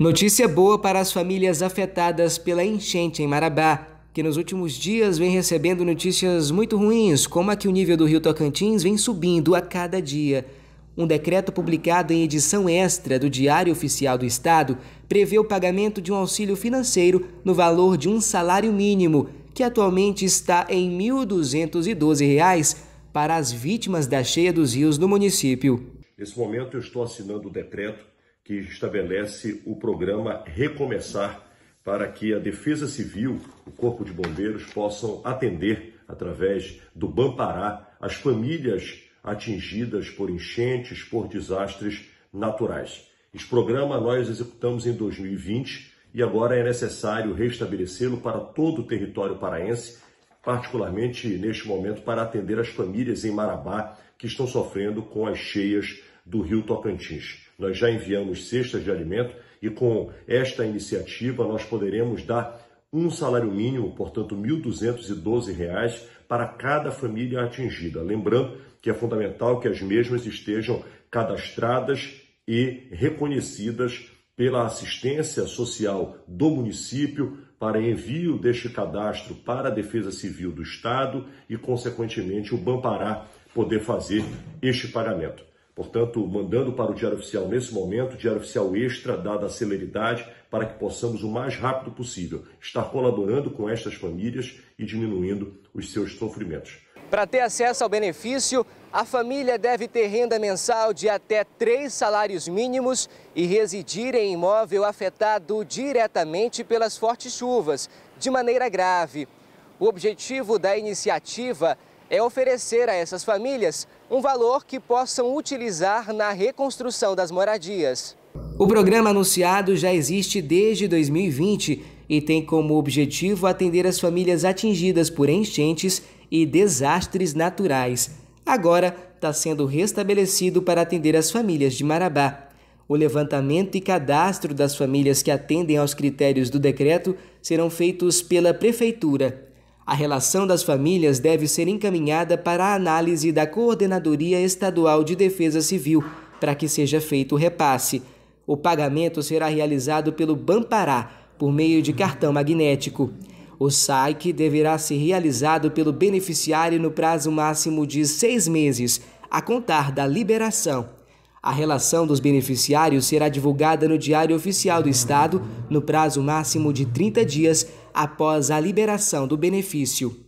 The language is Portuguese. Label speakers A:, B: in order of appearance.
A: Notícia boa para as famílias afetadas pela enchente em Marabá, que nos últimos dias vem recebendo notícias muito ruins, como a que o nível do rio Tocantins vem subindo a cada dia. Um decreto publicado em edição extra do Diário Oficial do Estado prevê o pagamento de um auxílio financeiro no valor de um salário mínimo, que atualmente está em R$ 1.212, para as vítimas da cheia dos rios no município.
B: Nesse momento, eu estou assinando o decreto que estabelece o programa Recomeçar para que a Defesa Civil, o Corpo de Bombeiros, possam atender, através do Bampará, as famílias atingidas por enchentes, por desastres naturais. Esse programa nós executamos em 2020 e agora é necessário restabelecê-lo para todo o território paraense, particularmente neste momento para atender as famílias em Marabá que estão sofrendo com as cheias do Rio Tocantins. Nós já enviamos cestas de alimento e com esta iniciativa nós poderemos dar um salário mínimo, portanto, R$ 1.212 para cada família atingida. Lembrando que é fundamental que as mesmas estejam cadastradas e reconhecidas pela assistência social do município para envio deste cadastro para a Defesa Civil do Estado e, consequentemente, o Bampará poder fazer este pagamento. Portanto, mandando para o Diário Oficial nesse momento, Diário Oficial Extra, dada a celeridade, para que possamos o mais rápido possível estar colaborando com estas famílias e diminuindo os seus sofrimentos.
A: Para ter acesso ao benefício, a família deve ter renda mensal de até três salários mínimos e residir em imóvel afetado diretamente pelas fortes chuvas, de maneira grave. O objetivo da iniciativa é é oferecer a essas famílias um valor que possam utilizar na reconstrução das moradias. O programa anunciado já existe desde 2020 e tem como objetivo atender as famílias atingidas por enchentes e desastres naturais. Agora está sendo restabelecido para atender as famílias de Marabá. O levantamento e cadastro das famílias que atendem aos critérios do decreto serão feitos pela Prefeitura a relação das famílias deve ser encaminhada para a análise da Coordenadoria Estadual de Defesa Civil, para que seja feito o repasse. O pagamento será realizado pelo Bampará, por meio de cartão magnético. O saque deverá ser realizado pelo beneficiário no prazo máximo de seis meses, a contar da liberação. A relação dos beneficiários será divulgada no Diário Oficial do Estado no prazo máximo de 30 dias após a liberação do benefício.